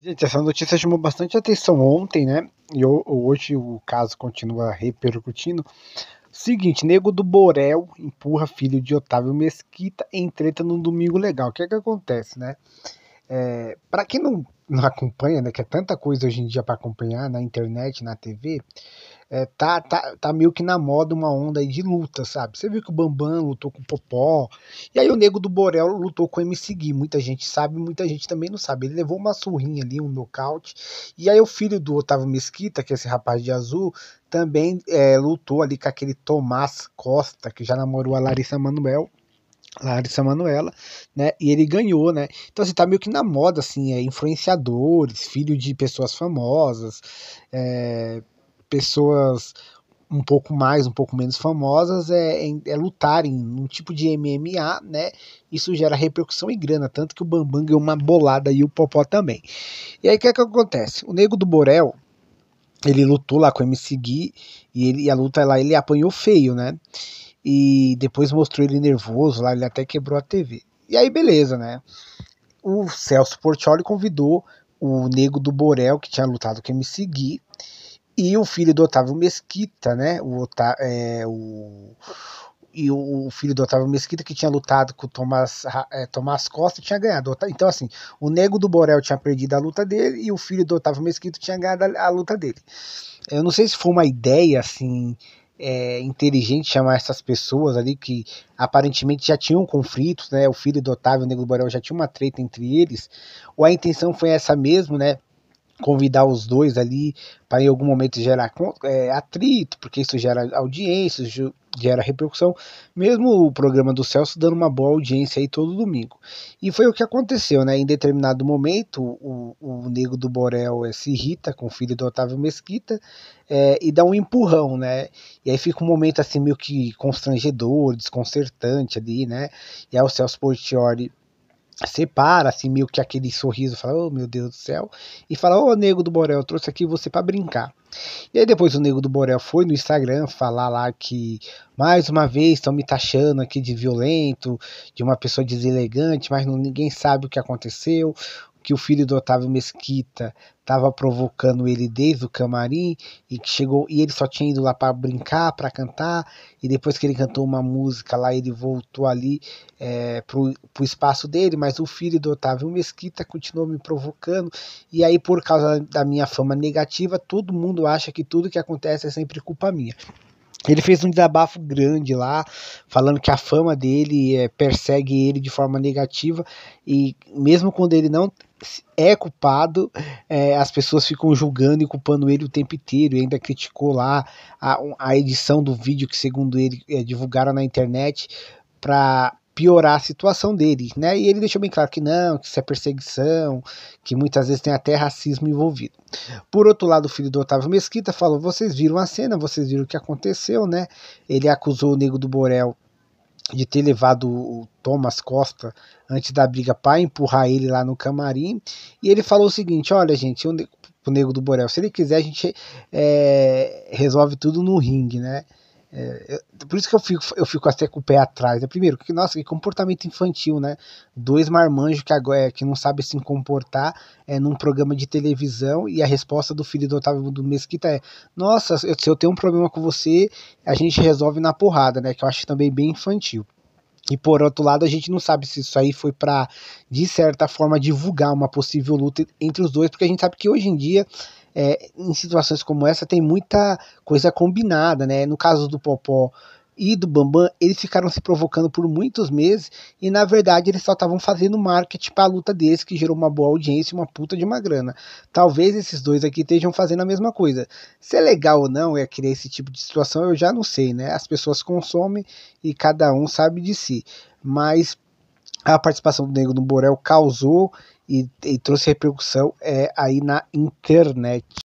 Gente, essa notícia chamou bastante atenção ontem, né? E hoje o caso continua repercutindo. Seguinte, nego do Borel empurra filho de Otávio Mesquita em treta no Domingo Legal. O que é que acontece, né? É, para quem não, não acompanha, né, que é tanta coisa hoje em dia para acompanhar na internet, na TV, é, tá, tá, tá meio que na moda uma onda de luta, sabe? Você viu que o Bambam lutou com o Popó, e aí o Nego do Borel lutou com o MC Gui. Muita gente sabe, muita gente também não sabe. Ele levou uma surrinha ali, um nocaute, e aí o filho do Otávio Mesquita, que é esse rapaz de azul, também é, lutou ali com aquele Tomás Costa, que já namorou a Larissa Manuel. Larissa Manuela, né? E ele ganhou, né? Então, assim, tá meio que na moda, assim, é influenciadores, filho de pessoas famosas, é, pessoas um pouco mais, um pouco menos famosas, é, é, é lutarem num tipo de MMA, né? Isso gera repercussão e grana, tanto que o Bambam ganhou uma bolada e o Popó também. E aí, o que é que acontece? O Nego do Borel, ele lutou lá com o MC Gui, e, ele, e a luta lá, ele apanhou feio, né? e depois mostrou ele nervoso lá, ele até quebrou a TV. E aí beleza, né? O Celso Portioli convidou o Nego do Borel, que tinha lutado com o MC Gui, e o filho do Otávio Mesquita, né? O, Otá é, o e o filho do Otávio Mesquita, que tinha lutado com o Tomás, é, Tomás Costa, tinha ganhado. Então, assim, o Nego do Borel tinha perdido a luta dele e o filho do Otávio Mesquita tinha ganhado a, a luta dele. Eu não sei se foi uma ideia, assim, é, inteligente chamar essas pessoas ali que aparentemente já tinham conflitos, né? O filho do Otávio o Negro Borel já tinha uma treta entre eles, ou a intenção foi essa mesmo, né? Convidar os dois ali para em algum momento gerar é, atrito, porque isso gera audiência, isso gera repercussão, mesmo o programa do Celso dando uma boa audiência aí todo domingo. E foi o que aconteceu, né? Em determinado momento, o o Nego do Borel eh, se irrita com o filho do Otávio Mesquita é, e dá um empurrão, né? E aí fica um momento assim meio que constrangedor, desconcertante ali, né? E aí o Celso Portioli separa, assim, meio que aquele sorriso, fala, oh meu Deus do céu, e fala, ô oh, Nego do Borel, eu trouxe aqui você para brincar. E aí depois o Nego do Borel foi no Instagram falar lá que, mais uma vez, estão me taxando aqui de violento, de uma pessoa deselegante, mas não, ninguém sabe o que aconteceu, que o filho do Otávio Mesquita estava provocando ele desde o camarim e que chegou e ele só tinha ido lá para brincar, para cantar e depois que ele cantou uma música lá ele voltou ali é, pro, pro espaço dele, mas o filho do Otávio Mesquita continuou me provocando e aí por causa da minha fama negativa todo mundo acha que tudo que acontece é sempre culpa minha. Ele fez um desabafo grande lá, falando que a fama dele é, persegue ele de forma negativa e mesmo quando ele não é culpado, é, as pessoas ficam julgando e culpando ele o tempo inteiro, e ainda criticou lá a, a edição do vídeo que, segundo ele, é, divulgaram na internet para piorar a situação dele, né? E ele deixou bem claro que não, que isso é perseguição, que muitas vezes tem até racismo envolvido. Por outro lado, o filho do Otávio Mesquita falou: vocês viram a cena, vocês viram o que aconteceu, né? Ele acusou o nego do Borel de ter levado o Thomas Costa antes da briga para empurrar ele lá no camarim. E ele falou o seguinte: olha, gente, o Nego do Borel, se ele quiser, a gente é, resolve tudo no ringue, né? É, por isso que eu fico, eu fico até com o pé atrás. Né? Primeiro, que, nossa, que comportamento infantil, né? Dois marmanjos que, agora, é, que não sabem se comportar é, num programa de televisão e a resposta do filho do Otávio do Mesquita é: Nossa, se eu tenho um problema com você, a gente resolve na porrada, né? Que eu acho também bem infantil. E por outro lado, a gente não sabe se isso aí foi para, de certa forma, divulgar uma possível luta entre os dois, porque a gente sabe que hoje em dia é, em situações como essa tem muita coisa combinada, né? No caso do Popó e do Bambam, eles ficaram se provocando por muitos meses e na verdade eles só estavam fazendo marketing para a luta deles, que gerou uma boa audiência e uma puta de uma grana. Talvez esses dois aqui estejam fazendo a mesma coisa. Se é legal ou não é criar esse tipo de situação, eu já não sei, né? As pessoas consomem e cada um sabe de si. Mas a participação do Nego no Borel causou e, e trouxe repercussão é, aí na internet.